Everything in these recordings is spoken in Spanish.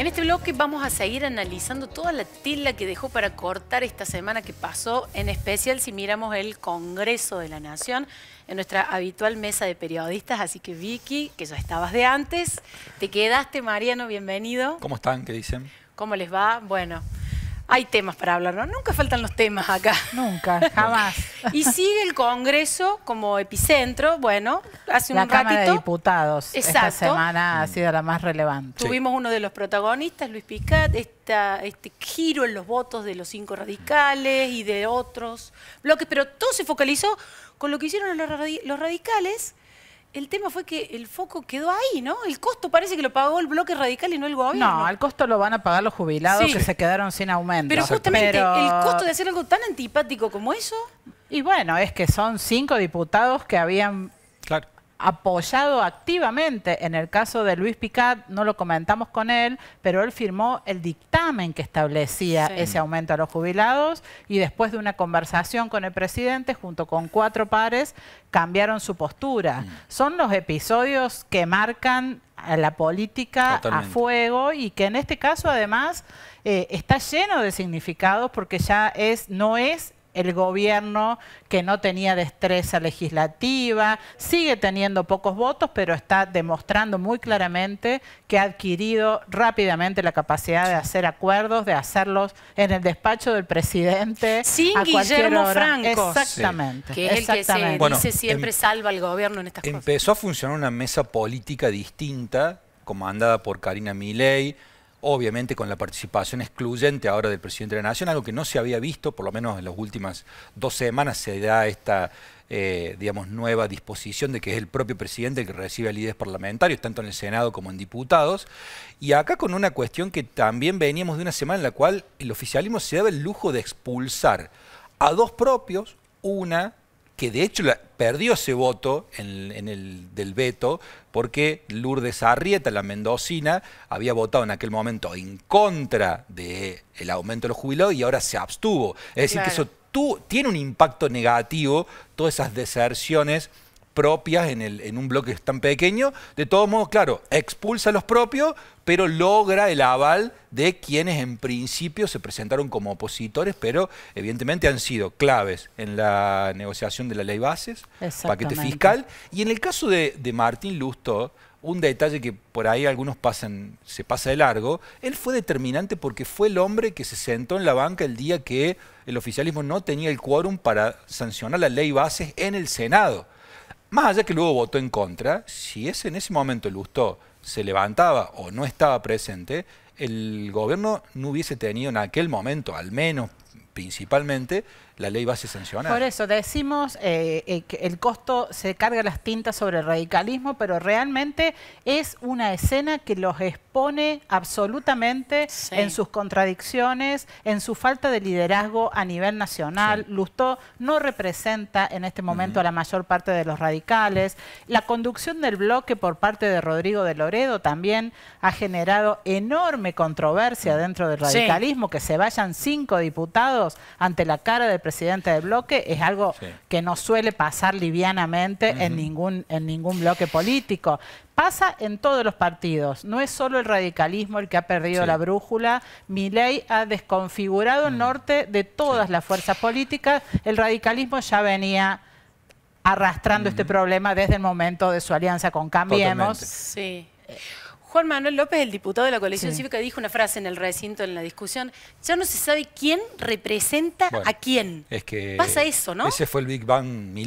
En este bloque vamos a seguir analizando toda la tila que dejó para cortar esta semana que pasó, en especial si miramos el Congreso de la Nación en nuestra habitual mesa de periodistas. Así que Vicky, que ya estabas de antes, te quedaste Mariano, bienvenido. ¿Cómo están? ¿Qué dicen? ¿Cómo les va? Bueno, hay temas para hablar, ¿no? Nunca faltan los temas acá. Nunca, jamás. y sigue el Congreso como epicentro, bueno, hace un ratito. La de Diputados Exacto. esta semana ha sido la más relevante. Tuvimos uno de los protagonistas, Luis Picat, esta, este giro en los votos de los cinco radicales y de otros bloques, pero todo se focalizó con lo que hicieron los radicales el tema fue que el foco quedó ahí, ¿no? El costo parece que lo pagó el bloque radical y no el gobierno. No, el costo lo van a pagar los jubilados que se quedaron sin aumento. Pero justamente el costo de hacer algo tan antipático como eso. Y bueno, es que son cinco diputados que habían apoyado activamente, en el caso de Luis Picat, no lo comentamos con él, pero él firmó el dictamen que establecía ese aumento a los jubilados y después de una conversación con el presidente, junto con cuatro pares, cambiaron su postura. Mm. Son los episodios que marcan a la política a fuego y que en este caso además eh, está lleno de significados porque ya es no es el gobierno que no tenía destreza legislativa, sigue teniendo pocos votos, pero está demostrando muy claramente que ha adquirido rápidamente la capacidad de hacer acuerdos, de hacerlos en el despacho del presidente. Sin Guillermo hora. Franco. Exactamente. Que es el que dice siempre em- salva al gobierno en estas cosas. Empezó a funcionar una mesa política distinta, comandada por Karina Milei, obviamente con la participación excluyente ahora del presidente de la Nación, algo que no se había visto, por lo menos en las últimas dos semanas se da esta eh, digamos, nueva disposición de que es el propio presidente el que recibe a líderes parlamentarios, tanto en el Senado como en diputados. Y acá con una cuestión que también veníamos de una semana en la cual el oficialismo se daba el lujo de expulsar a dos propios, una que de hecho perdió ese voto en, el, del veto porque Lourdes Arrieta, la mendocina, había votado en aquel momento en contra del aumento de los jubilados y ahora se abstuvo. Es decir, que eso tú, tiene un impacto negativo, todas esas deserciones propias en, el, en un bloque tan pequeño. De todos modos, claro, expulsa a los propios, pero logra el aval de quienes en principio se presentaron como opositores, pero evidentemente han sido claves en la negociación de la ley bases, paquete fiscal. Y en el caso de, Martín Lusto, un detalle que por ahí algunos pasan, se pasa de largo, él fue determinante porque fue el hombre que se sentó en la banca el día que el oficialismo no tenía el quórum para sancionar la ley bases en el Senado más allá que luego votó en contra, si ese en ese momento el ustó, se levantaba o no estaba presente, el gobierno no hubiese tenido en aquel momento, al menos principalmente, la ley va a Por eso decimos eh, eh, que el costo se carga las tintas sobre el radicalismo, pero realmente es una escena que los expone absolutamente en sus contradicciones, en su falta de liderazgo a nivel nacional. Lustó no representa en este momento a la mayor parte de los radicales. La conducción del bloque por parte de Rodrigo de Loredo también ha generado enorme controversia dentro del radicalismo, que se vayan cinco diputados ante la cara del presidente presidente de bloque es algo que no suele pasar livianamente en, ningún, en ningún bloque político. Pasa en todos los partidos, no es solo el radicalismo el que ha perdido la brújula. Milei ha desconfigurado el mm. norte de todas las fuerzas políticas. El radicalismo ya venía arrastrando este problema desde el momento de su alianza con Cambiemos. Sí. Juan Manuel López, el diputado de la coalición cívica, dijo una frase en el recinto, en la discusión, ya no se sabe quién representa a quién. Es que pasa eso, ¿no? Ese fue el Big Bang mi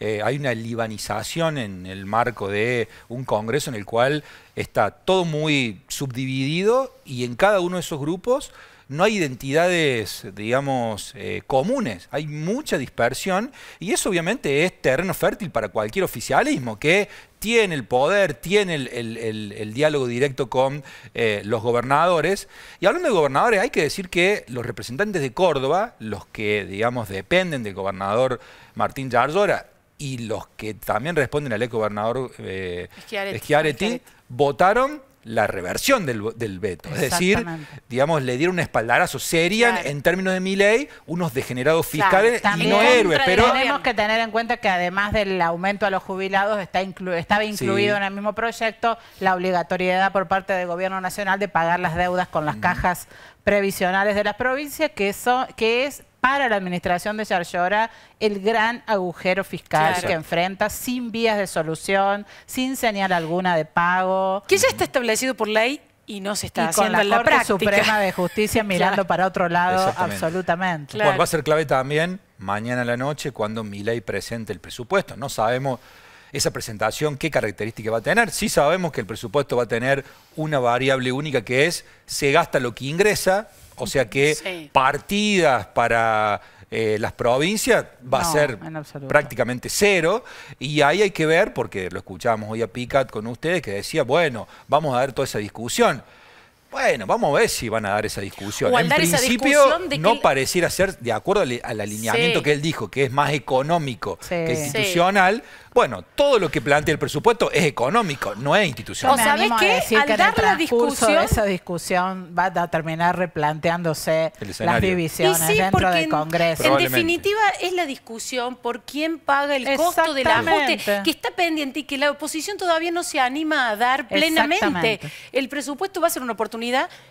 eh, hay una libanización en el marco de un congreso en el cual está todo muy subdividido y en cada uno de esos grupos no hay identidades, digamos, eh, comunes, hay mucha dispersión y eso obviamente es terreno fértil para cualquier oficialismo que tiene el poder, tiene el, diálogo directo con eh, los gobernadores. Y hablando de gobernadores, hay que decir que los representantes de Córdoba, los que, digamos, dependen del gobernador Martín Yarzora y los que también responden al ex gobernador eh, votaron la reversión del, del veto. Es decir, digamos, le dieron un espaldarazo. Serían, en términos de mi ley, unos degenerados fiscales y no héroes. Pero tenemos que tener en cuenta que además del aumento a los jubilados está inclu estaba incluido en el mismo proyecto la obligatoriedad por parte del Gobierno Nacional de pagar las deudas con las cajas previsionales de las provincias, que, eso, que es para la administración de Yarlora el gran agujero fiscal que enfrenta, sin vías de solución, sin señal alguna de pago. Que ya está establecido por ley y no se está haciendo la, en la Corte Suprema de Justicia mirando para otro lado, absolutamente. va a ser clave también mañana a la noche cuando ley presente el presupuesto. No sabemos esa presentación qué característica va a tener. Sí sabemos que el presupuesto va a tener una variable única que es se gasta lo que ingresa o sea que partidas para eh, las provincias va a ser prácticamente cero. Y ahí hay que ver, porque lo escuchamos hoy a Picat con ustedes, que decía, bueno, vamos a ver toda esa discusión. Bueno, vamos a ver si van a dar esa discusión. en principio, no pareciera ser, de acuerdo al, alineamiento que él dijo, que es más económico que institucional. Bueno, todo lo que plantea el presupuesto es económico, no es institucional. ¿O sabes qué? Al dar la discusión. Esa discusión va a terminar replanteándose las divisiones dentro del Congreso. En, en definitiva, es la discusión por quién paga el costo del ajuste que está pendiente y que la oposición todavía no se anima a dar plenamente. El presupuesto va a ser una oportunidad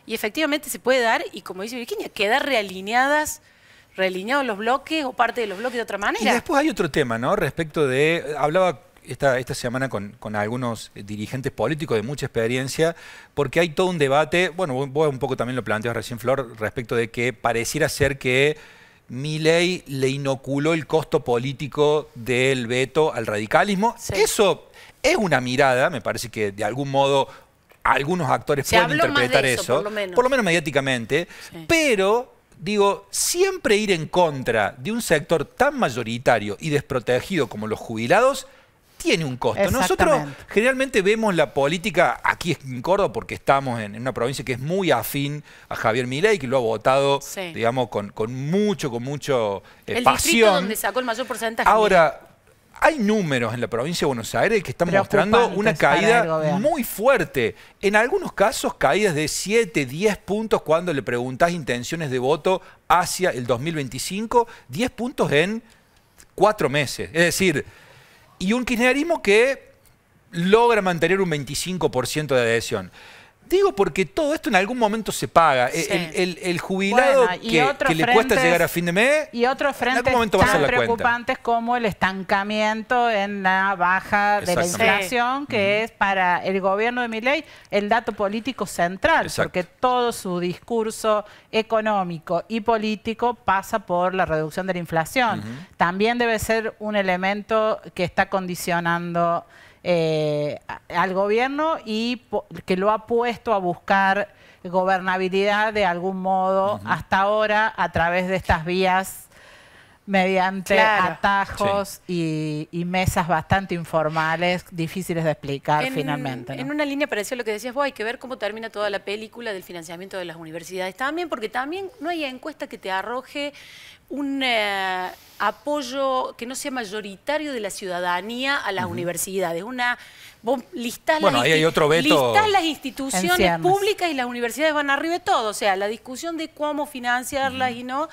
y efectivamente se puede dar, y como dice Virginia, quedar realineadas realineados los bloques o parte de los bloques de otra manera. Y después hay otro tema, ¿no? Respecto de, hablaba esta, esta semana con, con, algunos dirigentes políticos de mucha experiencia, porque hay todo un debate, bueno, vos un poco también lo planteas recién, Flor, respecto de que pareciera ser que mi ley le inoculó el costo político del veto al radicalismo. Eso es una mirada, me parece que de algún modo algunos actores pueden interpretar eso, por, lo menos, mediáticamente, pero digo, siempre ir en contra de un sector tan mayoritario y desprotegido como los jubilados tiene un costo. Nosotros generalmente vemos la política aquí en Córdoba porque estamos en, una provincia que es muy afín a Javier Milei, que lo ha votado, digamos, con, mucho, con mucho pasión. Eh, el pasión. donde sacó el mayor porcentaje. Ahora, hay números en la provincia de Buenos Aires que están mostrando una caída muy fuerte. En algunos casos, caídas de 7, 10 puntos cuando le preguntás intenciones de voto hacia el 2025, 10 puntos en 4 meses. Es decir, y un kirchnerismo que logra mantener un 25% de adhesión. Digo porque todo esto en algún momento se paga. E, el, jubilado que, le cuesta llegar a fin de mes, y otros frentes en tan preocupantes como el estancamiento en la baja de la inflación, que es para el gobierno de Miley, el dato político central, porque todo su discurso económico y político pasa por la reducción de la inflación. También debe ser un elemento que está condicionando eh, al gobierno y que lo ha puesto a buscar gobernabilidad de algún modo hasta ahora a través de estas vías mediante atajos y, mesas bastante informales, difíciles de explicar finalmente. En una línea pareció lo que decías vos, hay que ver cómo termina toda la película del financiamiento de las universidades también, porque también no hay encuesta que te arroje un eh, apoyo que no sea mayoritario de la ciudadanía a las universidades. Una, vos listás, las, instituciones públicas y las universidades van arriba de todo. O sea, la discusión de cómo financiarlas y no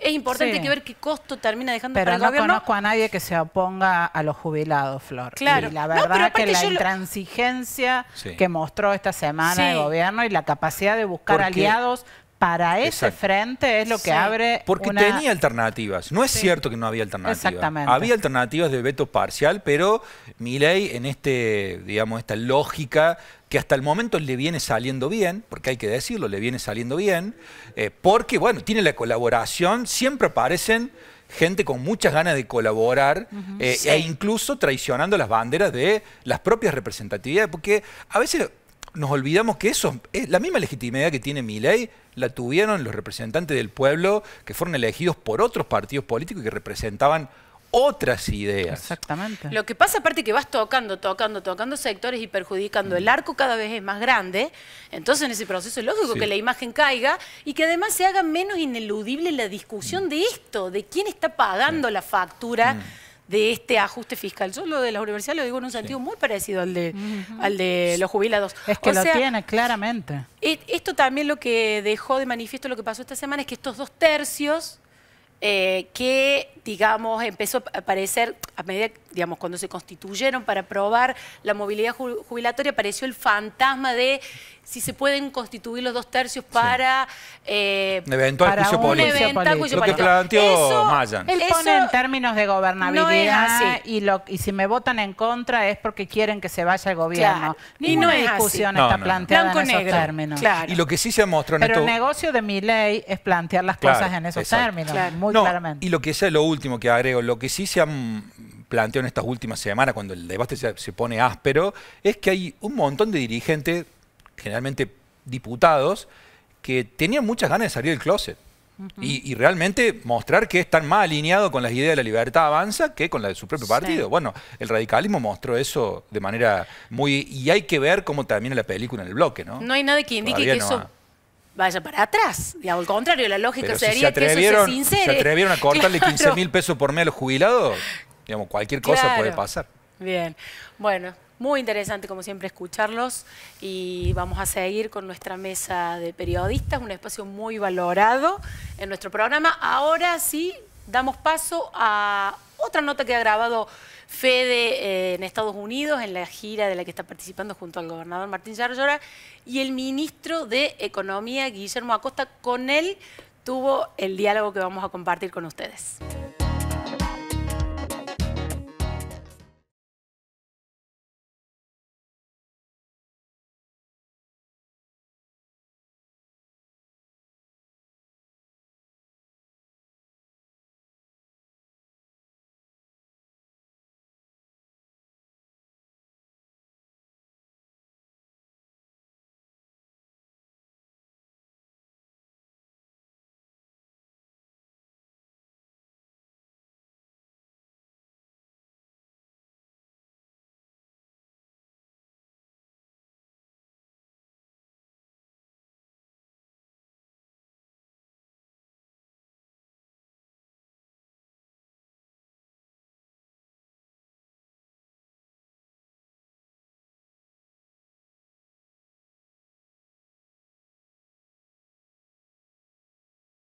es importante que ver qué costo termina dejando pero para el no conozco a nadie que se oponga a los jubilados, Flor. Claro. Y la verdad que la intransigencia que mostró esta semana el gobierno y la capacidad de buscar aliados para ese frente es lo que abre. Porque tenía alternativas. No es cierto que no había alternativas. Exactamente. Había alternativas de veto parcial, pero mi ley en este, digamos, esta lógica que hasta el momento le viene saliendo bien, porque hay que decirlo, le viene saliendo bien, eh, porque bueno, tiene la colaboración, siempre aparecen gente con muchas ganas de colaborar eh, e incluso traicionando las banderas de las propias representatividades, porque a veces nos olvidamos que eso es la misma legitimidad que tiene mi ley la tuvieron los representantes del pueblo que fueron elegidos por otros partidos políticos y que representaban otras ideas. Exactamente. Lo que pasa aparte que vas tocando, tocando, tocando sectores y perjudicando. El mm. arco cada vez es más grande, entonces en ese proceso es lógico que la imagen caiga y que además se haga menos ineludible la discusión de esto, de quién está pagando la factura mm de este ajuste fiscal. Yo lo de las universidades lo digo en un sentido muy parecido al de, al de los jubilados. Es que lo tiene, claramente. E, esto también lo que dejó de manifiesto lo que pasó esta semana es que estos dos tercios eh, que digamos, empezó a aparecer, a medida, digamos, cuando se constituyeron para aprobar la movilidad jubilatoria, apareció el fantasma de si se pueden constituir los dos tercios para... Eh, eventual lo planteó Mayan. Él pone en términos de gobernabilidad Y, lo, y si me votan en contra es porque quieren que se vaya el gobierno. y no discusión está planteada esos términos. Y lo que sí se mostró en Pero el negocio de mi ley es plantear las cosas en esos términos, muy claramente. Y lo que es lo último último que agrego, lo que sí se han planteado en estas últimas semanas, cuando el debate se, pone áspero, es que hay un montón de dirigentes, generalmente diputados, que tenían muchas ganas de salir del closet. Y, realmente mostrar que están más alineados con las ideas de la libertad avanza que con la de su propio partido. Bueno, el radicalismo mostró eso de manera muy... Y hay que ver cómo termina la película en el bloque, ¿no? No hay nadie que indique que eso vaya para atrás. Y al contrario, la lógica sería se atrevieron, que eso se ¿Se atrevieron a cortarle 15 mil pesos por mes a los Digamos, cualquier cosa puede pasar. Bien. Bueno, muy interesante, como siempre, escucharlos y vamos a seguir con nuestra mesa de periodistas, un espacio muy valorado en nuestro programa. Ahora sí, damos paso a otra nota que ha grabado Fede eh, en Estados Unidos, en la gira de la que está participando junto al gobernador Martín Yarlora, y el ministro de Economía, Guillermo Acosta. Con él tuvo el diálogo que vamos a compartir con ustedes.